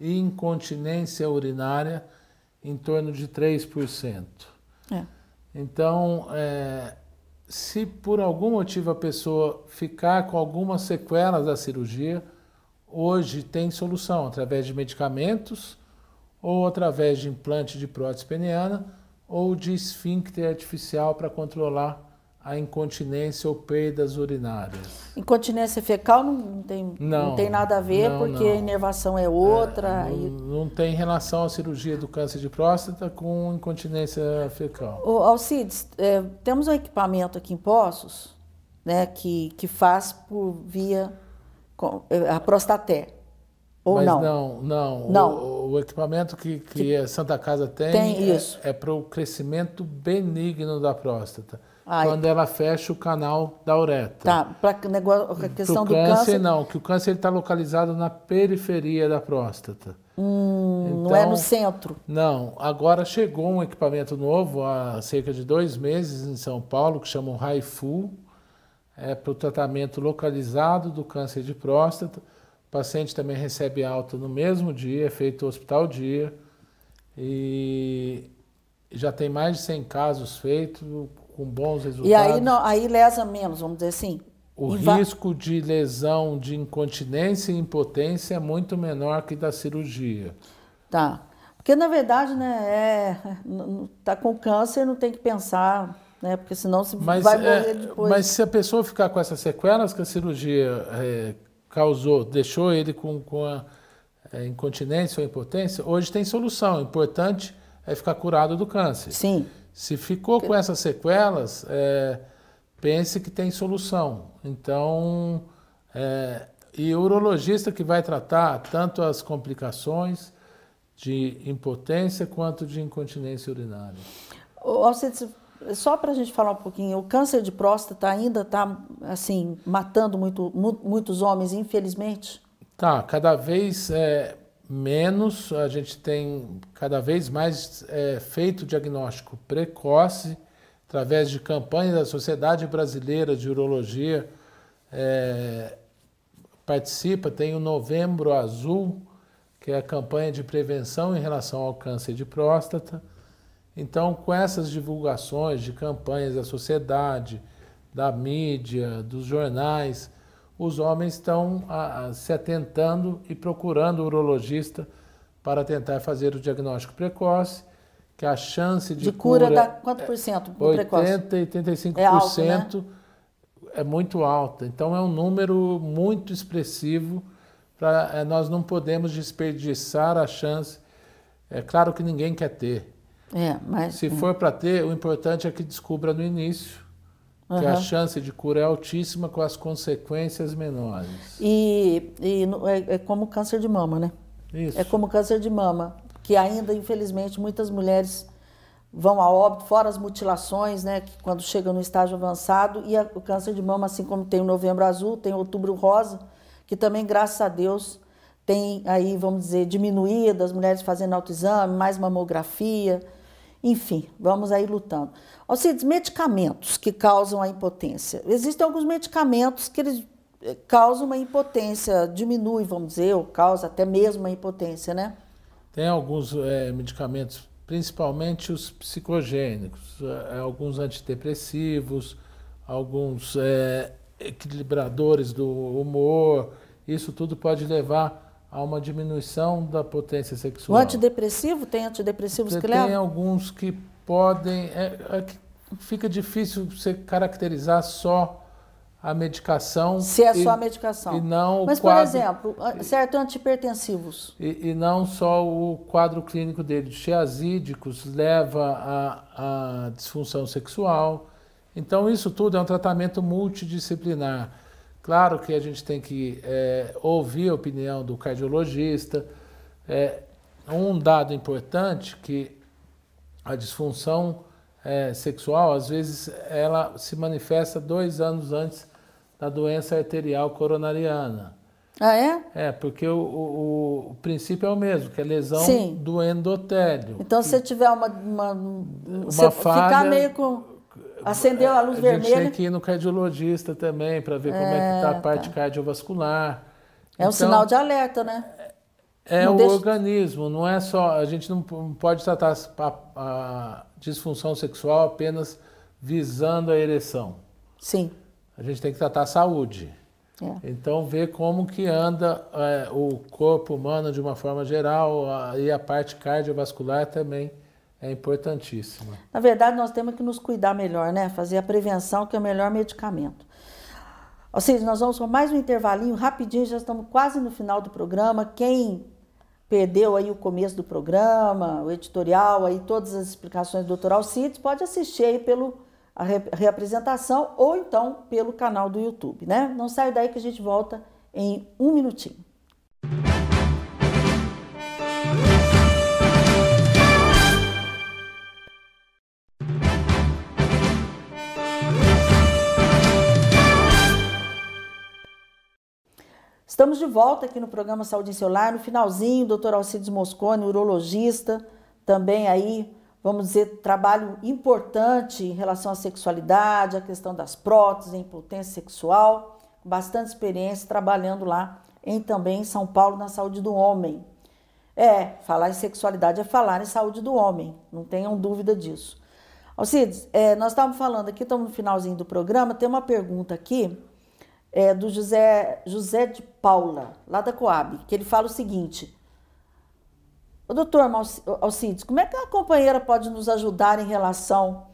e incontinência urinária em torno de 3%. É. Então, é, se por algum motivo a pessoa ficar com algumas sequelas da cirurgia, hoje tem solução através de medicamentos ou através de implante de prótese peniana ou de esfíncter artificial para controlar a incontinência ou perdas urinárias? Incontinência fecal não tem, não, não tem nada a ver, não, porque não. a inervação é outra. É, e... não, tem relação à cirurgia do câncer de próstata com incontinência fecal. O Alcides, é, temos um equipamento aqui em Poços, né, que, que faz por via é, a prostaté. Ou Mas não? Não, não. não. O, o, equipamento que, que, que, a Santa Casa tem, tem é, é para o crescimento benigno da próstata. Ai. quando ela fecha o canal da uretra. Tá, para a questão do câncer, câncer... não, que o câncer está localizado na periferia da próstata. Hum, então, não é então, no centro? Não, agora chegou um equipamento novo há cerca de dois meses em São Paulo, que chama o RaiFu, é para o tratamento localizado do câncer de próstata. O paciente também recebe alta no mesmo dia, é feito hospital dia. E já tem mais de 100 casos feitos, com bons resultados. E aí, não, aí lesa menos, vamos dizer assim. O risco de lesão de incontinência e impotência é muito menor que da cirurgia. Tá. Porque na verdade, né, é, <laughs> tá com câncer, não tem que pensar, né? Porque senão você mas, vai é, morrer é, depois. Mas se a pessoa ficar com essas sequelas que a cirurgia é, causou, deixou ele com, com a é, incontinência ou impotência, hoje tem solução. O importante é ficar curado do câncer. Sim. Se ficou com essas sequelas, é, pense que tem solução. Então, é, e o urologista que vai tratar tanto as complicações de impotência quanto de incontinência urinária. Alcides, só para a gente falar um pouquinho, o câncer de próstata ainda está assim matando muito, muitos homens, infelizmente? Tá, cada vez é, menos, a gente tem cada vez mais é, feito diagnóstico precoce através de campanhas da Sociedade Brasileira de Urologia. É, participa, tem o Novembro Azul, que é a campanha de prevenção em relação ao câncer de próstata. Então, com essas divulgações de campanhas da sociedade, da mídia, dos jornais, os homens estão a, a, se atentando e procurando o urologista para tentar fazer o diagnóstico precoce, que a chance de, de cura, cura dá quanto por cento do 80, é precoce? 80, 85% é, alto, né? é muito alta. Então é um número muito expressivo é, nós não podemos desperdiçar a chance. É claro que ninguém quer ter. É, mas, se é. for para ter, o importante é que descubra no início Uhum. Que a chance de cura é altíssima com as consequências menores. E, e é, é, como câncer de mama, né? Isso. É como câncer de mama, que ainda, infelizmente, muitas mulheres vão a óbito, fora as mutilações, né? Que quando chega no estágio avançado, e a, o câncer de mama, assim como tem o novembro azul, tem o outubro rosa, que também, graças a Deus, tem aí, vamos dizer, diminuído as mulheres fazendo autoexame, mais mamografia, enfim, vamos aí lutando. Alcides, medicamentos que causam a impotência. Existem alguns medicamentos que eles eh, causam uma impotência, diminui, vamos dizer, ou causa até mesmo a impotência, né? Tem alguns é, medicamentos, principalmente os psicogênicos, eh, alguns antidepressivos, alguns é, equilibradores do humor. Isso tudo pode levar a uma diminuição da potência sexual. O antidepressivo? Tem antidepressivos que levam? Tem alguns que podem. É, é, fica difícil você caracterizar só a medicação. Se é e, só a medicação. E não Mas, quadro, por exemplo, certo antipertensivos. E, e, não só o quadro clínico dele. Chiasídicos leva a, a disfunção sexual. Então, isso tudo é um tratamento multidisciplinar. Claro que a gente tem que é, ouvir a opinião do cardiologista. É, um dado importante que a disfunção é, sexual, às vezes ela se manifesta dois anos antes da doença arterial coronariana. Ah, é? É, porque o, o, o princípio é o mesmo, que é lesão Sim. do endotélio. Então, se tiver uma, uma, uma se falha, ficar meio com acendeu a luz a vermelha. A gente tem que ir no cardiologista também para ver é, como é que está a é, parte tá. cardiovascular. É então, um sinal de alerta, né? É não o deixa... organismo, não é só. A gente não pode tratar a, a disfunção sexual apenas visando a ereção. Sim. A gente tem que tratar a saúde. É. Então, ver como que anda é, o corpo humano de uma forma geral a, e a parte cardiovascular também é importantíssima. Na verdade, nós temos que nos cuidar melhor, né? Fazer a prevenção, que é o melhor medicamento. Ou seja, nós vamos para mais um intervalinho rapidinho, já estamos quase no final do programa. Quem perdeu aí o começo do programa, o editorial, aí todas as explicações do Dr. Alcides, pode assistir aí pela reapresentação ou então pelo canal do YouTube, né? Não sai daí que a gente volta em um minutinho. Estamos de volta aqui no programa Saúde em Seu Lar, no finalzinho, doutor Alcides Moscone, urologista, também aí, vamos dizer, trabalho importante em relação à sexualidade, à questão das próteses, impotência sexual, bastante experiência trabalhando lá em também em São Paulo na saúde do homem. É, falar em sexualidade é falar em saúde do homem, não tenham dúvida disso. Alcides, é, nós estávamos falando aqui, estamos no finalzinho do programa, tem uma pergunta aqui é, do José, José de Paula, lá da Coab, que ele fala o seguinte. O doutor Alcides, como é que a companheira pode nos ajudar em relação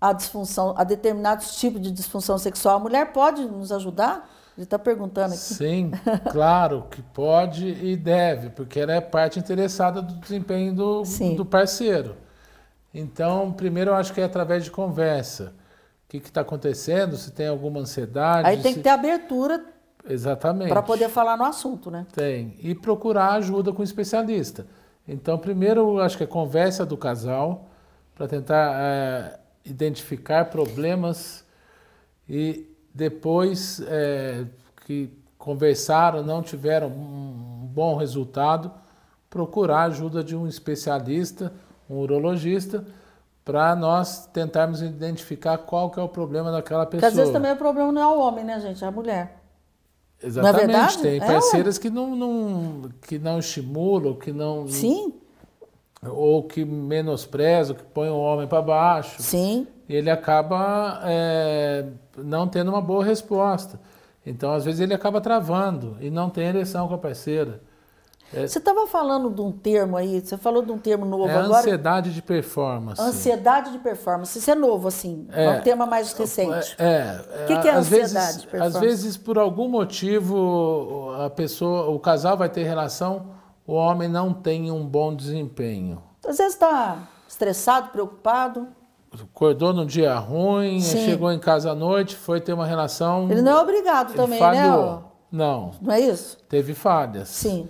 à disfunção, a determinados tipos de disfunção sexual? A mulher pode nos ajudar? Ele está perguntando aqui. Sim, claro que pode e deve, porque ela é parte interessada do desempenho do, do parceiro. Então, primeiro eu acho que é através de conversa que está acontecendo, se tem alguma ansiedade. Aí tem se... que ter abertura Exatamente. para poder falar no assunto, né? Tem. E procurar ajuda com o especialista. Então, primeiro, acho que é conversa do casal para tentar é, identificar problemas e depois é, que conversaram, não tiveram um bom resultado, procurar ajuda de um especialista, um urologista para nós tentarmos identificar qual que é o problema daquela pessoa. Porque às vezes também o problema não é o homem, né, gente? É a mulher. Exatamente. É tem é parceiras que não, não, que não estimulam, que não. Sim. Ou que menosprezam, que põem o homem para baixo. Sim. E ele acaba é, não tendo uma boa resposta. Então, às vezes, ele acaba travando e não tem ereção com a parceira. É. você estava falando de um termo aí, você falou de um termo novo é agora. Ansiedade de performance. Ansiedade de performance. Isso é novo, assim. É, é um tema mais recente. É. é o que, é, que é ansiedade vezes, de performance? Às vezes, por algum motivo, a pessoa, o casal vai ter relação, o homem não tem um bom desempenho. Às vezes está estressado, preocupado acordou num dia ruim, Sim. chegou em casa à noite, foi ter uma relação. Ele não é obrigado também, né, falhou. né? Não. Não é isso? Teve falhas. Sim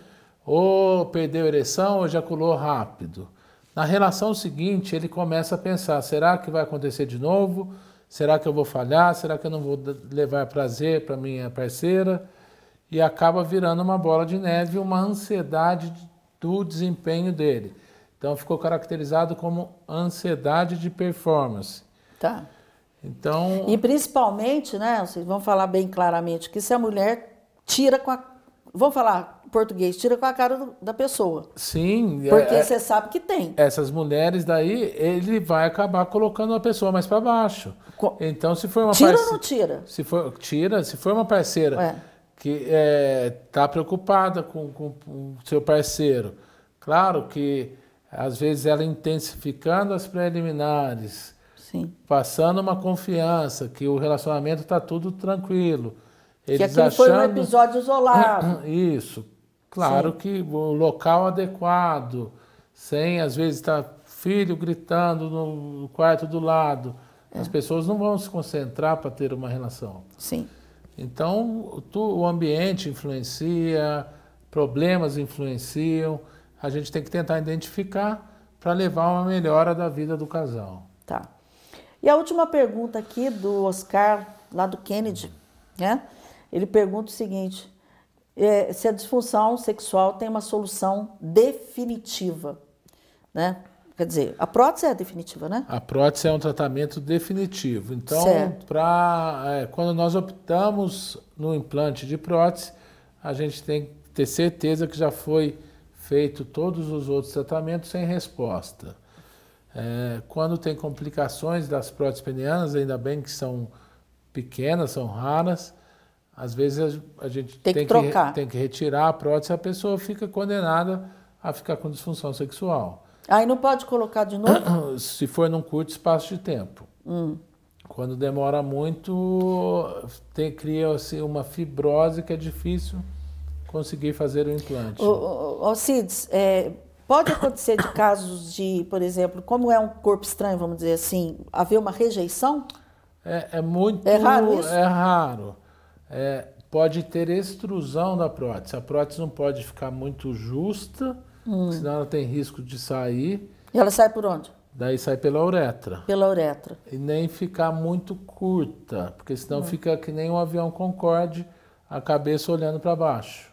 ou perdeu ereção ou ejaculou rápido. Na relação seguinte, ele começa a pensar: será que vai acontecer de novo? Será que eu vou falhar? Será que eu não vou levar prazer para minha parceira? E acaba virando uma bola de neve, uma ansiedade do desempenho dele. Então ficou caracterizado como ansiedade de performance. Tá. Então. E principalmente, né? Vocês vão falar bem claramente que se a mulher tira com a vão falar português, tira com a cara do, da pessoa. Sim. É, Porque é, você é, sabe que tem. Essas mulheres daí, ele vai acabar colocando a pessoa mais para baixo. Co então, se for uma Tira parce... ou não tira? Se for, tira, se for uma parceira é. que está é, tá preocupada com, com o seu parceiro, claro que às vezes ela intensificando as preliminares, Sim. passando uma confiança que o relacionamento está tudo tranquilo eles que aquilo achando... foi um episódio isolado. <clears throat> Isso. Claro Sim. que o local adequado, sem às vezes estar tá filho gritando no quarto do lado. É. As pessoas não vão se concentrar para ter uma relação. Sim. Então, tu, o ambiente influencia, problemas influenciam. A gente tem que tentar identificar para levar uma melhora da vida do casal. Tá. E a última pergunta aqui do Oscar, lá do Kennedy, né? Ele pergunta o seguinte: é, se a disfunção sexual tem uma solução definitiva, né? Quer dizer, a prótese é definitiva, né? A prótese é um tratamento definitivo. Então, pra, é, quando nós optamos no implante de prótese, a gente tem que ter certeza que já foi feito todos os outros tratamentos sem resposta. É, quando tem complicações das próteses penianas, ainda bem que são pequenas, são raras, às vezes a, a gente tem, tem que, que tem que retirar a prótese, a pessoa fica condenada a ficar com disfunção sexual. Aí não pode colocar de novo? <clears throat> Se for num curto espaço de tempo. Hum. Quando demora muito, cria-se uma fibrose que é difícil conseguir fazer o implante. Ô, Cides, é, pode acontecer de <coughs> casos de, por exemplo, como é um corpo estranho, vamos dizer assim, haver uma rejeição? É, é muito... É raro isso? É raro é, pode ter extrusão da prótese. A prótese não pode ficar muito justa, hum. senão ela tem risco de sair. E ela sai por onde? Daí sai pela uretra. Pela uretra. E nem ficar muito curta, porque senão hum. fica que nem um avião Concorde, a cabeça olhando para baixo.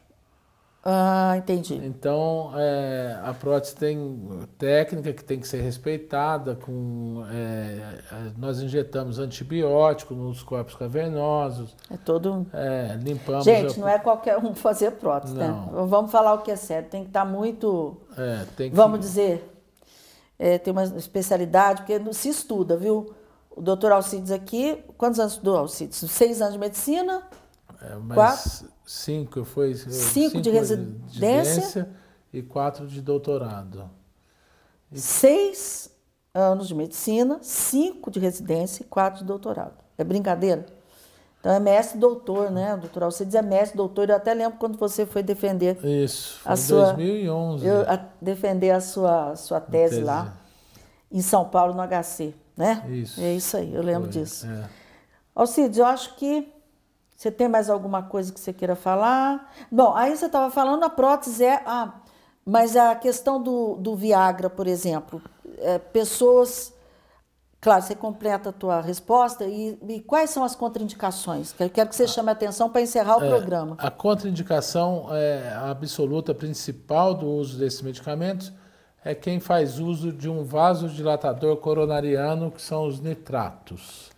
Ah, entendi. Então, é, a prótese tem técnica que tem que ser respeitada, com, é, nós injetamos antibiótico nos corpos cavernosos. É todo... É, limpamos... Gente, a... não é qualquer um <laughs> fazer prótese, né? não. né? Vamos falar o que é certo. tem que estar tá muito... É, tem que... Vamos dizer, é, tem uma especialidade, porque se estuda, viu? O doutor Alcides aqui, quantos anos do Alcides? Seis anos de medicina é, quatro, cinco, foi cinco, cinco de, residência, residência e quatro de doutorado. E... Seis anos de medicina, cinco de residência e quatro de doutorado. É brincadeira? Então é mestre doutor, né, doutoral? Você diz é mestre doutor, eu até lembro quando você foi defender Isso, foi a sua 2011. Eu, a, defender a sua sua tese, tese, lá em São Paulo no HC, né? Isso. É isso aí, eu lembro foi, disso. É. Alcides, eu acho que você tem mais alguma coisa que você queira falar? Bom, aí você estava falando, a prótese é. Ah, mas a questão do, do Viagra, por exemplo, é, pessoas. Claro, você completa a tua resposta e, e quais são as contraindicações? Eu quero que você ah. chame a atenção para encerrar o é, programa. A contraindicação é, absoluta principal do uso desses medicamentos é quem faz uso de um vasodilatador coronariano, que são os nitratos.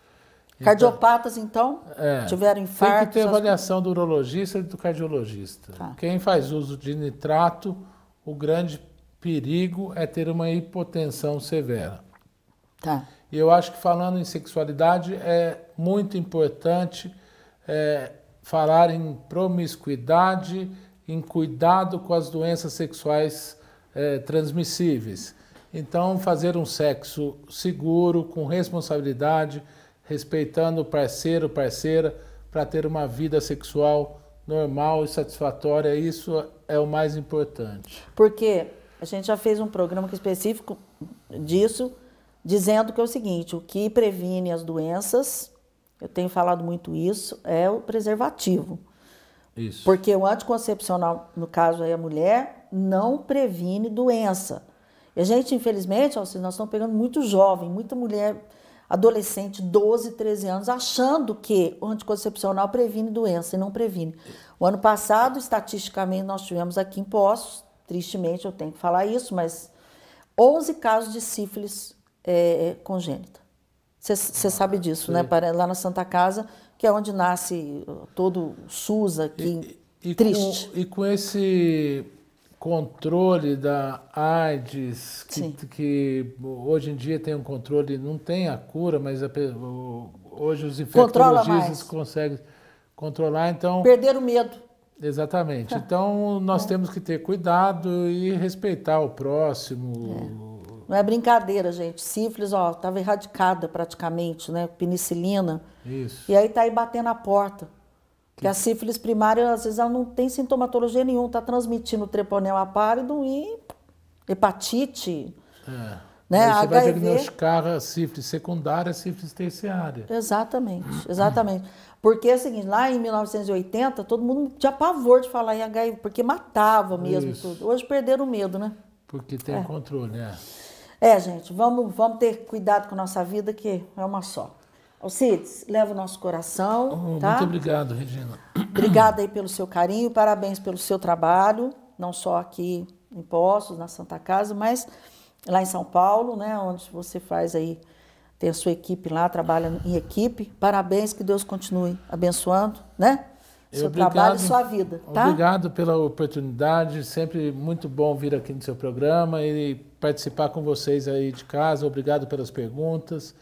Então, Cardiopatas, então, é, tiveram infarto? Tem que ter avaliação do urologista e do cardiologista. Tá. Quem faz uso de nitrato, o grande perigo é ter uma hipotensão severa. Tá. E eu acho que falando em sexualidade é muito importante é, falar em promiscuidade, em cuidado com as doenças sexuais é, transmissíveis. Então, fazer um sexo seguro, com responsabilidade, respeitando o parceiro, parceira, para ter uma vida sexual normal e satisfatória. Isso é o mais importante. Porque a gente já fez um programa é específico disso, dizendo que é o seguinte: o que previne as doenças, eu tenho falado muito isso, é o preservativo. Isso. Porque o anticoncepcional, no caso aí a mulher, não previne doença. E a gente, infelizmente, nós estamos pegando muito jovem, muita mulher adolescente, 12, 13 anos, achando que o anticoncepcional previne doença e não previne. O ano passado, estatisticamente, nós tivemos aqui em Poços, tristemente eu tenho que falar isso, mas 11 casos de sífilis é, congênita. Você ah, sabe disso, né? sim. né? Lá na Santa Casa, que é onde nasce todo o SUS aqui. E, e Triste. Com, e com esse controle da AIDS, que, que, hoje em dia tem um controle, não tem a cura, mas a, hoje os infectologistas conseguem controlar, então... Perder o medo. Exatamente. <laughs> Então, nós é. temos que ter cuidado e respeitar o próximo. É. Não é brincadeira, gente. Sífilis, ó, estava erradicada praticamente, né? Penicilina. Isso. E aí tá aí batendo a porta. Que a sífilis primária, às vezes, ela não tem sintomatologia nenhuma, está transmitindo treponema pálido e hepatite. É. Né? Aí você HIV... vai diagnosticar a sífilis secundária, a sífilis terciária. Exatamente, exatamente. Porque é o seguinte, lá em 1980, todo mundo tinha pavor de falar em HIV, porque matava mesmo Isso. tudo. Hoje perderam o medo, né? Porque tem é. controle, né? É, gente, vamos, vamos ter cuidado com a nossa vida, que é uma só. Alcides, leva o nosso coração. Oh, tá? Muito obrigado, Regina. <clears throat> Obrigada aí pelo seu carinho, parabéns pelo seu trabalho, não só aqui em Poços, na Santa Casa, mas lá em São Paulo, né, onde você faz aí, tem a sua equipe lá, trabalha em equipe. Parabéns, que Deus continue abençoando, né? Seu obrigado, trabalho e sua vida, tá? Obrigado pela oportunidade, sempre muito bom vir aqui no seu programa e participar com vocês aí de casa. Obrigado pelas perguntas.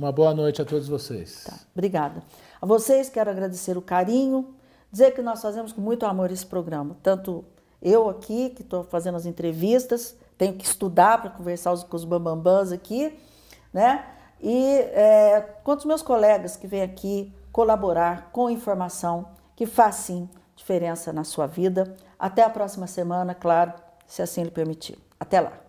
Uma boa noite a todos vocês. Tá, obrigada. A vocês quero agradecer o carinho, dizer que nós fazemos com muito amor esse programa. Tanto eu aqui, que estou fazendo as entrevistas, tenho que estudar para conversar com os bambambãs aqui, né? E é, quanto os meus colegas que vêm aqui colaborar com informação que faz sim diferença na sua vida. Até a próxima semana, claro, se assim lhe permitir. Até lá!